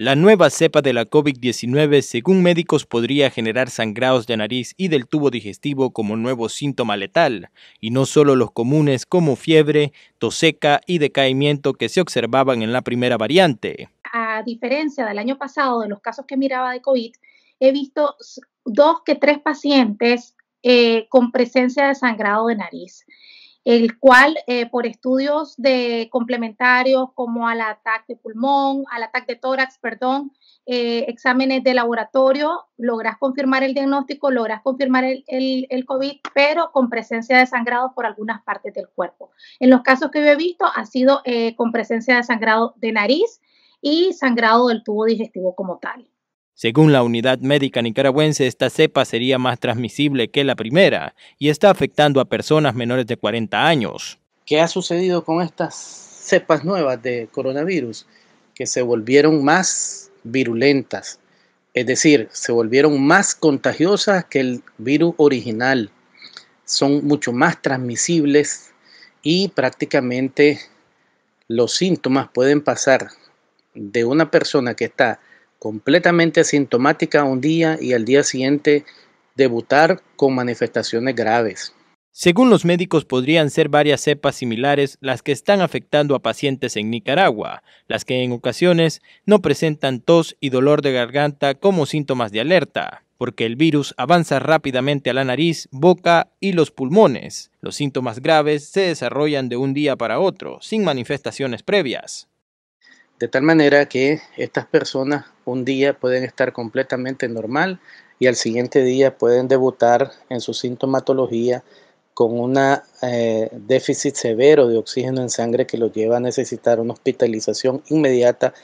La nueva cepa de la COVID-19, según médicos, podría generar sangrados de nariz y del tubo digestivo como nuevo síntoma letal, y no solo los comunes como fiebre, tos seca y decaimiento que se observaban en la primera variante. A diferencia del año pasado, de los casos que miraba de COVID, he visto dos que tres pacientes eh, con presencia de sangrado de nariz el cual eh, por estudios de complementarios como al ataque de pulmón, al ataque de tórax, perdón, eh, exámenes de laboratorio, logras confirmar el diagnóstico, logras confirmar el, COVID, pero con presencia de sangrado por algunas partes del cuerpo. En los casos que yo he visto ha sido eh, con presencia de sangrado de nariz y sangrado del tubo digestivo como tal. Según la unidad médica nicaragüense, esta cepa sería más transmisible que la primera y está afectando a personas menores de 40 años. ¿Qué ha sucedido con estas cepas nuevas de coronavirus? Que se volvieron más virulentas, es decir, se volvieron más contagiosas que el virus original. Son mucho más transmisibles y prácticamente los síntomas pueden pasar de una persona que está completamente asintomática un día y al día siguiente debutar con manifestaciones graves. Según los médicos, podrían ser varias cepas similares las que están afectando a pacientes en Nicaragua, las que en ocasiones no presentan tos y dolor de garganta como síntomas de alerta, porque el virus avanza rápidamente a la nariz, boca y los pulmones. Los síntomas graves se desarrollan de un día para otro, sin manifestaciones previas. De tal manera que estas personas un día pueden estar completamente normal y al siguiente día pueden debutar en su sintomatología con un eh, déficit severo de oxígeno en sangre que los lleva a necesitar una hospitalización inmediata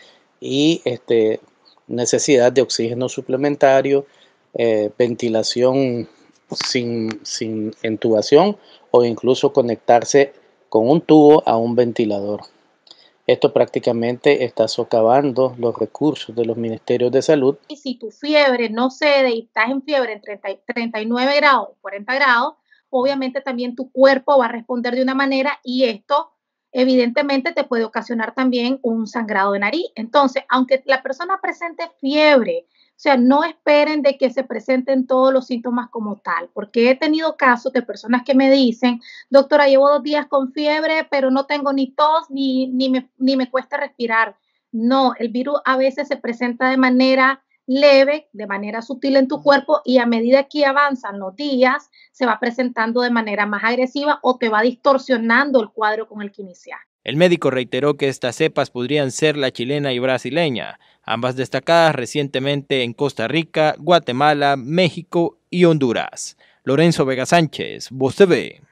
y este, necesidad de oxígeno suplementario, eh, ventilación sin entubación o incluso conectarse con un tubo a un ventilador. Esto prácticamente está socavando los recursos de los ministerios de salud. Y si tu fiebre no cede y estás en fiebre en 39 grados, 40 grados, obviamente también tu cuerpo va a responder de una manera y esto evidentemente te puede ocasionar también un sangrado de nariz. Entonces, aunque la persona presente fiebre, o sea, no esperen de que se presenten todos los síntomas como tal, porque he tenido casos de personas que me dicen, doctora, llevo dos días con fiebre, pero no tengo ni tos ni, ni, me, ni me cuesta respirar. No, el virus a veces se presenta de manera leve, de manera sutil en tu cuerpo y a medida que avanzan los días, se va presentando de manera más agresiva o te va distorsionando el cuadro con el que iniciaste. El médico reiteró que estas cepas podrían ser la chilena y brasileña, ambas destacadas recientemente en Costa Rica, Guatemala, México y Honduras. Lorenzo Vega Sánchez, Voz TV.